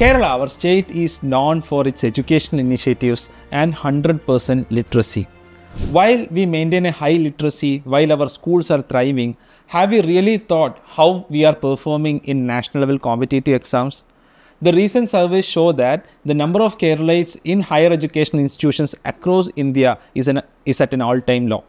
Kerala, our state, is known for its educational initiatives and 100% literacy. While we maintain a high literacy, while our schools are thriving, have we really thought how we are performing in national level competitive exams? The recent surveys show that the number of Keralites in higher education institutions across India is, an, is at an all-time low.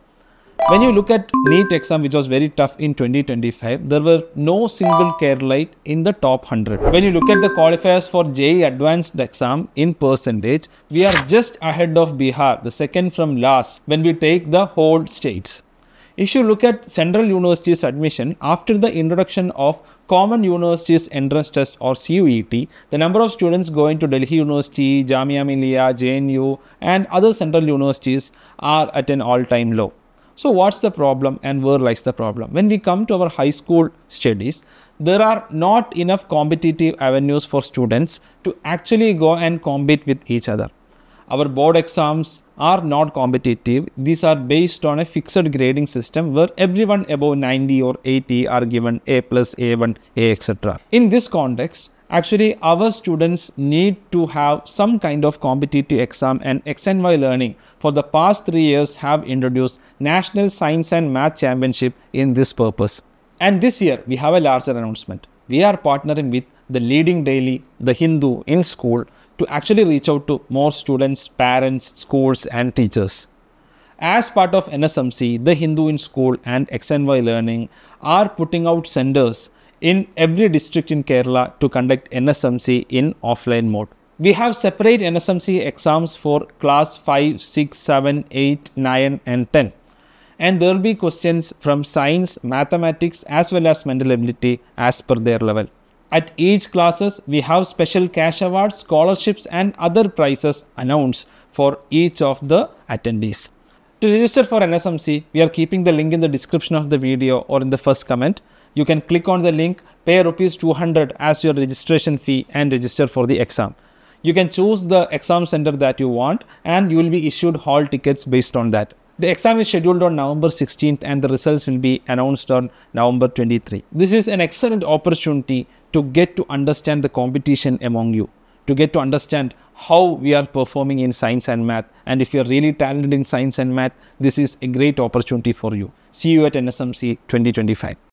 When you look at NEET exam which was very tough in 2025, there were no single Keralaite in the top 100. When you look at the qualifiers for JE advanced exam in percentage, we are just ahead of Bihar, the second from last when we take the whole states. If you look at Central University's admission, after the introduction of Common Universities Entrance Test or CUET, the number of students going to Delhi University, Jamia Millia, JNU and other central universities are at an all-time low. So what's the problem and where lies the problem? When we come to our high school studies, there are not enough competitive avenues for students to actually go and compete with each other. Our board exams are not competitive. These are based on a fixed grading system where everyone above 90 or 80 are given A plus, A1, A etc. In this context, Actually, our students need to have some kind of competitive exam and X&Y learning for the past three years have introduced National Science and Math Championship in this purpose. And this year, we have a larger announcement. We are partnering with the leading daily, The Hindu in school to actually reach out to more students, parents, schools and teachers as part of NSMC, the Hindu in School and X&Y Learning are putting out senders in every district in Kerala to conduct NSMC in offline mode. We have separate NSMC exams for class 5, 6, 7, 8, 9 and 10. And there will be questions from science, mathematics as well as mental ability as per their level. At each classes, we have special cash awards, scholarships and other prizes announced for each of the attendees. To register for NSMC, we are keeping the link in the description of the video or in the first comment you can click on the link, pay rupees 200 as your registration fee and register for the exam. You can choose the exam center that you want and you will be issued hall tickets based on that. The exam is scheduled on November 16th and the results will be announced on November 23. This is an excellent opportunity to get to understand the competition among you, to get to understand how we are performing in science and math. And if you are really talented in science and math, this is a great opportunity for you. See you at NSMC 2025.